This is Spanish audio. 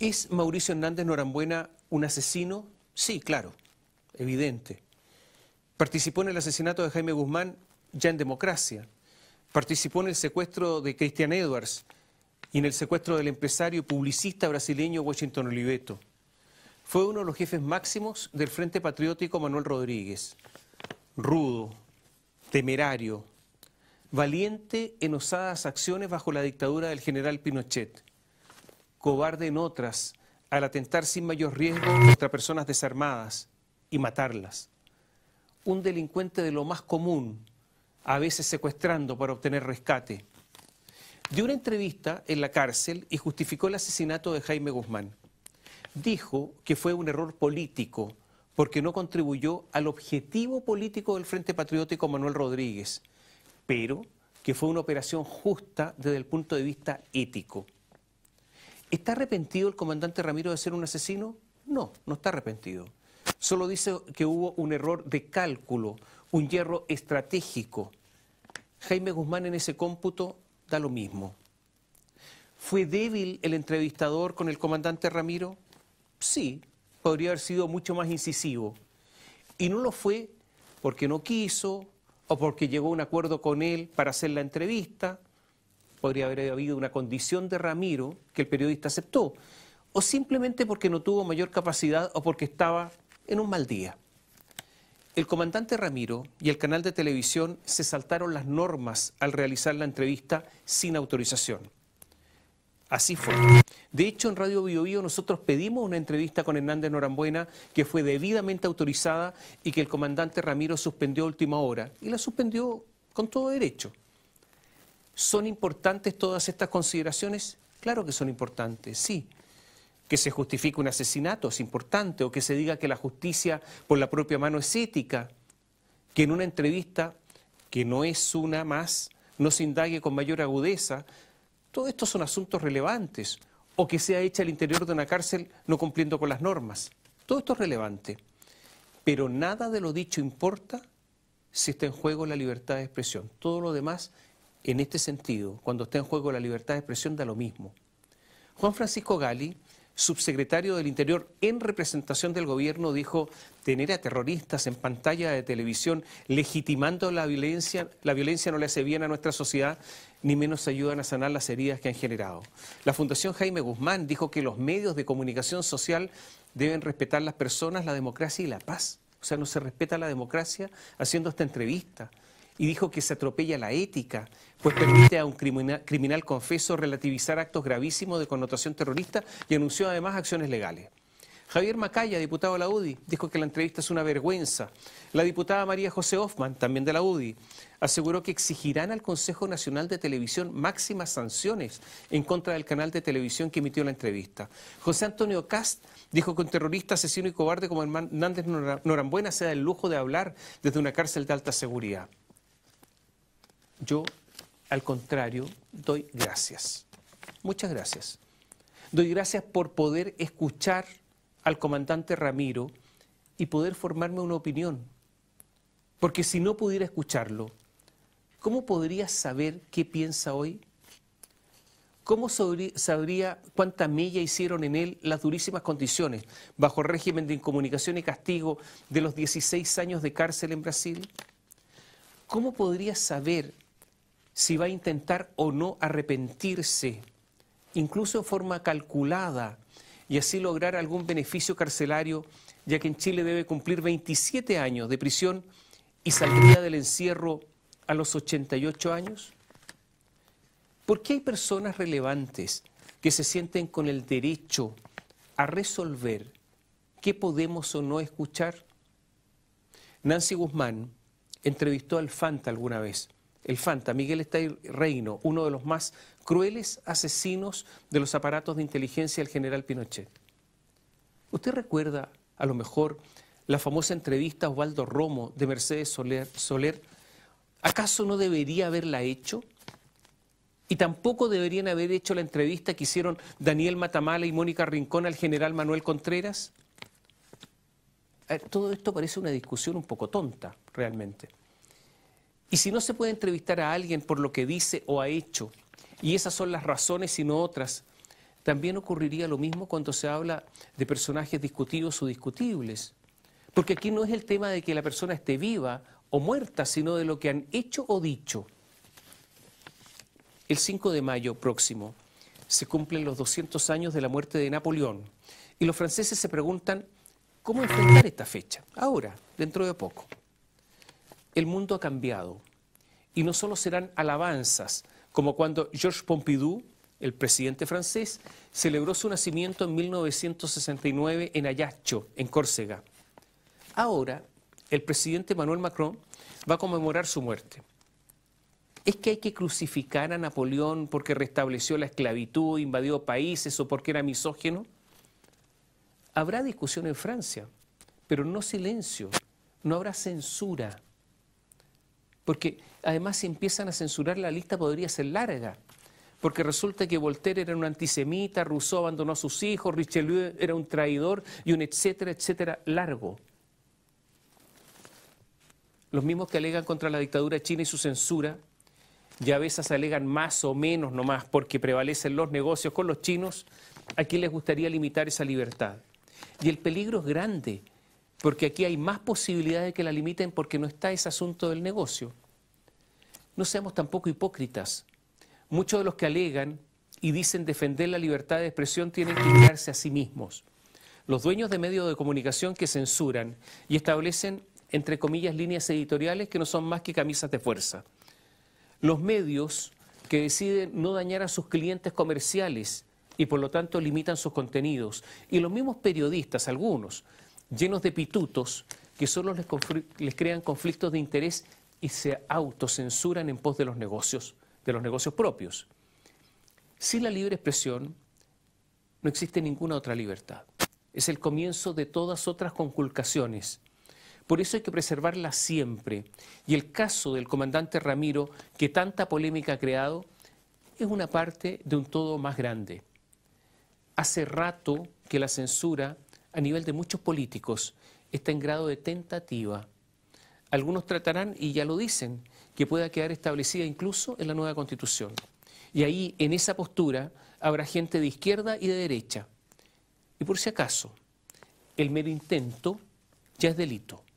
¿Es Mauricio Hernández Norambuena un asesino? Sí, claro, evidente. Participó en el asesinato de Jaime Guzmán ya en democracia. Participó en el secuestro de Christian Edwards y en el secuestro del empresario publicista brasileño Washington Oliveto. Fue uno de los jefes máximos del Frente Patriótico Manuel Rodríguez. Rudo, temerario, valiente en osadas acciones bajo la dictadura del general Pinochet cobarde en otras al atentar sin mayor riesgo contra personas desarmadas y matarlas. Un delincuente de lo más común, a veces secuestrando para obtener rescate. Dio una entrevista en la cárcel y justificó el asesinato de Jaime Guzmán. Dijo que fue un error político porque no contribuyó al objetivo político del Frente Patriótico Manuel Rodríguez, pero que fue una operación justa desde el punto de vista ético. ¿Está arrepentido el comandante Ramiro de ser un asesino? No, no está arrepentido. Solo dice que hubo un error de cálculo, un hierro estratégico. Jaime Guzmán en ese cómputo da lo mismo. ¿Fue débil el entrevistador con el comandante Ramiro? Sí, podría haber sido mucho más incisivo. Y no lo fue porque no quiso o porque llegó a un acuerdo con él para hacer la entrevista podría haber habido una condición de Ramiro que el periodista aceptó, o simplemente porque no tuvo mayor capacidad o porque estaba en un mal día. El comandante Ramiro y el canal de televisión se saltaron las normas al realizar la entrevista sin autorización. Así fue. De hecho, en Radio Bio, Bio nosotros pedimos una entrevista con Hernández Norambuena que fue debidamente autorizada y que el comandante Ramiro suspendió a última hora. Y la suspendió con todo derecho. ¿Son importantes todas estas consideraciones? Claro que son importantes, sí. Que se justifique un asesinato es importante, o que se diga que la justicia por la propia mano es ética, que en una entrevista, que no es una más, no se indague con mayor agudeza. todo esto son asuntos relevantes, o que sea hecha al interior de una cárcel no cumpliendo con las normas. Todo esto es relevante. Pero nada de lo dicho importa si está en juego la libertad de expresión. Todo lo demás en este sentido, cuando está en juego la libertad de expresión, da lo mismo. Juan Francisco Gali, subsecretario del Interior en representación del gobierno, dijo tener a terroristas en pantalla de televisión legitimando la violencia, la violencia no le hace bien a nuestra sociedad, ni menos ayudan a sanar las heridas que han generado. La Fundación Jaime Guzmán dijo que los medios de comunicación social deben respetar las personas, la democracia y la paz. O sea, no se respeta la democracia haciendo esta entrevista y dijo que se atropella la ética, pues permite a un criminal, confeso relativizar actos gravísimos de connotación terrorista y anunció además acciones legales. Javier Macaya, diputado de la UDI, dijo que la entrevista es una vergüenza. La diputada María José Hoffman, también de la UDI, aseguró que exigirán al Consejo Nacional de Televisión máximas sanciones en contra del canal de televisión que emitió la entrevista. José Antonio Cast dijo que un terrorista, asesino y cobarde como Hernández Norambuena se da el lujo de hablar desde una cárcel de alta seguridad. Yo, al contrario, doy gracias. Muchas gracias. Doy gracias por poder escuchar al comandante Ramiro y poder formarme una opinión. Porque si no pudiera escucharlo, ¿cómo podría saber qué piensa hoy? ¿Cómo sabría cuánta milla hicieron en él las durísimas condiciones bajo régimen de incomunicación y castigo de los 16 años de cárcel en Brasil? ¿Cómo podría saber si va a intentar o no arrepentirse, incluso de forma calculada, y así lograr algún beneficio carcelario, ya que en Chile debe cumplir 27 años de prisión y saldría del encierro a los 88 años? ¿Por qué hay personas relevantes que se sienten con el derecho a resolver qué podemos o no escuchar? Nancy Guzmán entrevistó al Fanta alguna vez el Fanta, Miguel Estay Reino, uno de los más crueles asesinos de los aparatos de inteligencia del general Pinochet. ¿Usted recuerda, a lo mejor, la famosa entrevista a Osvaldo Romo de Mercedes Soler, ¿Acaso no debería haberla hecho? Y tampoco deberían haber hecho la entrevista que hicieron Daniel Matamala y Mónica Rincón al general Manuel Contreras. Eh, todo esto parece una discusión un poco tonta, realmente. Y si no se puede entrevistar a alguien por lo que dice o ha hecho, y esas son las razones y no otras, también ocurriría lo mismo cuando se habla de personajes discutidos o discutibles. Porque aquí no es el tema de que la persona esté viva o muerta, sino de lo que han hecho o dicho. El 5 de mayo próximo se cumplen los 200 años de la muerte de Napoleón y los franceses se preguntan cómo enfrentar esta fecha, ahora, dentro de poco el mundo ha cambiado y no solo serán alabanzas, como cuando Georges Pompidou, el presidente francés, celebró su nacimiento en 1969 en Ayacho, en Córcega. Ahora, el presidente Emmanuel Macron va a conmemorar su muerte. ¿Es que hay que crucificar a Napoleón porque restableció la esclavitud, invadió países o porque era misógino? Habrá discusión en Francia, pero no silencio, no habrá censura porque además si empiezan a censurar la lista podría ser larga, porque resulta que Voltaire era un antisemita, Rousseau abandonó a sus hijos, Richelieu era un traidor y un etcétera, etcétera largo. Los mismos que alegan contra la dictadura china y su censura, ya a veces alegan más o menos nomás porque prevalecen los negocios con los chinos, ¿a quién les gustaría limitar esa libertad? Y el peligro es grande, porque aquí hay más posibilidades de que la limiten porque no está ese asunto del negocio. No seamos tampoco hipócritas. Muchos de los que alegan y dicen defender la libertad de expresión tienen que mirarse a sí mismos. Los dueños de medios de comunicación que censuran y establecen, entre comillas, líneas editoriales que no son más que camisas de fuerza. Los medios que deciden no dañar a sus clientes comerciales y por lo tanto limitan sus contenidos. Y los mismos periodistas, algunos, llenos de pitutos que solo les, crean conflictos de interés y se autocensuran en pos de los negocios, de los negocios propios. Sin la libre expresión no existe ninguna otra libertad. Es el comienzo de todas otras conculcaciones. Por eso hay que preservarla siempre. Y el caso del comandante Ramiro, que tanta polémica ha creado, es una parte de un todo más grande. Hace rato que la censura a nivel de muchos políticos está en grado de tentativa. Algunos tratarán, y ya lo dicen, que pueda quedar establecida incluso en la nueva constitución. Y ahí, en esa postura, habrá gente de izquierda y de derecha. Y por si acaso, el mero intento ya es delito.